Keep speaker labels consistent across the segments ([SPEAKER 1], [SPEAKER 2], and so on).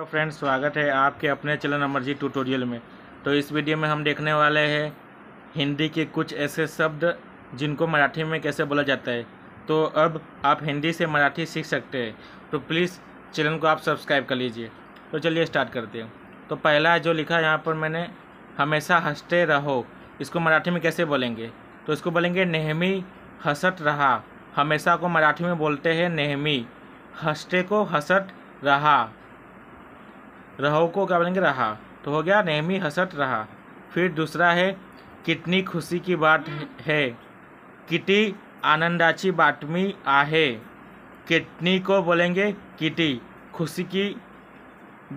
[SPEAKER 1] hello तो friends स्वागत है आपके अपने चलन अमरजी ट्यूटोरियल में तो इस वीडियो में हम देखने वाले हैं हिंदी के कुछ ऐसे शब्द जिनको मराठी में कैसे बोला जाता है तो अब आप हिंदी से मराठी सीख सकते हैं तो प्लीज़ चैनल को आप सब्सक्राइब कर लीजिए तो चलिए स्टार्ट करते हैं तो पहला जो लिखा यहाँ पर मैंने हमेशा हंसते रहो इसको मराठी में कैसे बोलेंगे तो इसको बोलेंगे नेहमी हंसत रहा हमेशा को मराठी में बोलते हैं नेहमी हंसते को हंसत रहा रहो को क्या बनेंगे रहा तो हो गया नेहमी हसट रहा फिर दूसरा है कितनी खुशी की बात है किटी आनंदाची बातमी आहे कितनी को बोलेंगे किटी खुशी की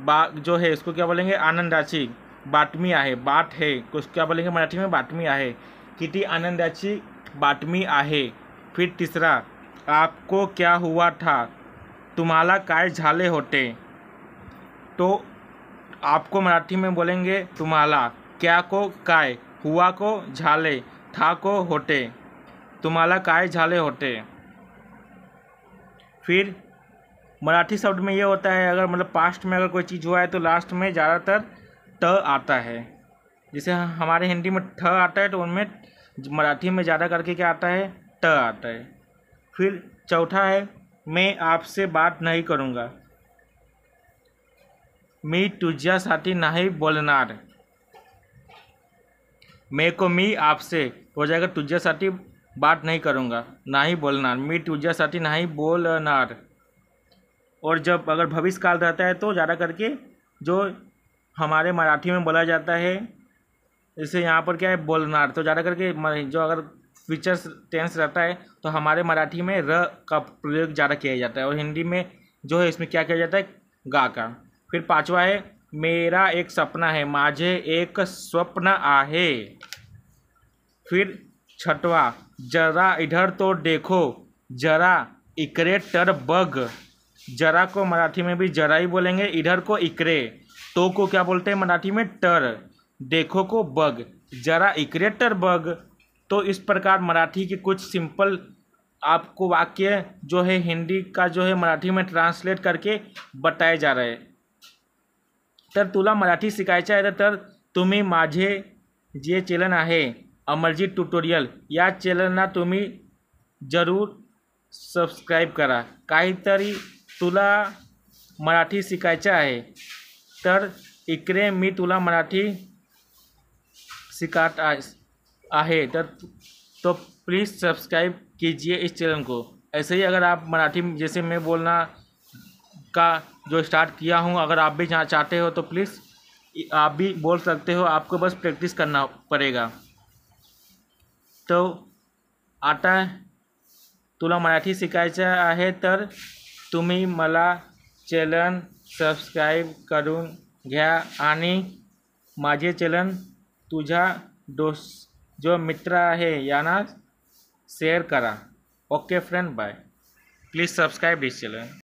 [SPEAKER 1] बा जो है इसको क्या बोलेंगे आनंदाची बातमी आहे बाट है उसको क्या बोलेंगे मराठी में बातमी आहे किटी आनंदाची बातमी आहे फिर तीसरा आपको क्या हुआ था तुम्हारा काय झाले होते तो आपको मराठी में बोलेंगे तुम्हाला क्या को काय हुआ को झाले था को होटे तुम्हाला काय झाले होटे फिर मराठी शब्द में ये होता है अगर मतलब पास्ट में अगर कोई चीज़ हुआ है तो लास्ट में ज़्यादातर ट आता है जैसे हमारे हिंदी में ठ आता है तो उनमें मराठी में ज़्यादा करके क्या आता है ट आता है फिर चौथा है मैं आपसे बात नहीं करूँगा मी तुझ्यासाठी नहीं बोलना मे को मी आपसे हो जाएगा सा बात नहीं करूँगा नहीं बोलना मी ना नहीं बोलना और जब अगर भविष्य काल रहता है तो ज़्यादा करके जो हमारे मराठी में बोला जाता है जैसे यहाँ पर क्या है बोलनार तो ज़्यादा करके जो अगर फीचर्स टेंस रहता है तो हमारे मराठी में र का प्रयोग ज़्यादा किया जाता है और हिंदी में जो है इसमें क्या किया जाता है गा का फिर पांचवा है मेरा एक सपना है माझे एक स्वप्न आहे फिर छठवा जरा इधर तो देखो जरा इकरे टर बग जरा को मराठी में भी जरा ही बोलेंगे इधर को इकरे तो को क्या बोलते हैं मराठी में टर देखो को बग जरा इकरे टर बग तो इस प्रकार मराठी के कुछ सिंपल आपको वाक्य जो है हिंदी का जो है मराठी में ट्रांसलेट करके बताए जा रहे हैं तर तुला मराठी शिकायचं आहे तर तुम्ही माझे जे चलन आहे अमरजीत ट्युटोरियल या चॅनलना तुम्ही जरूर सबस्क्राईब करा काहीतरी तुला मराठी शिकायचं आहे तर इकडे मी तुला मराठी सिखात आहे तर तो प्लीज़ सब्सक्राइब कीजिए इस चैनल को ऐसे ही अगर आप मराठी जैसे मैं बोलना का जो स्टार्ट किया हूँ अगर आप भी जहाँ चाहते हो तो प्लीज़ आप भी बोल सकते हो आपको बस प्रैक्टिस करना पड़ेगा तो आता तुला मराठी शिकायचं है तर तुम्ही मला चलन सब्सक्राइब करूँ घ्या आणि माझे चलन तुझा दोस्त जो मित्र है यांना शेयर करा okay friend bye please subscribe this चलन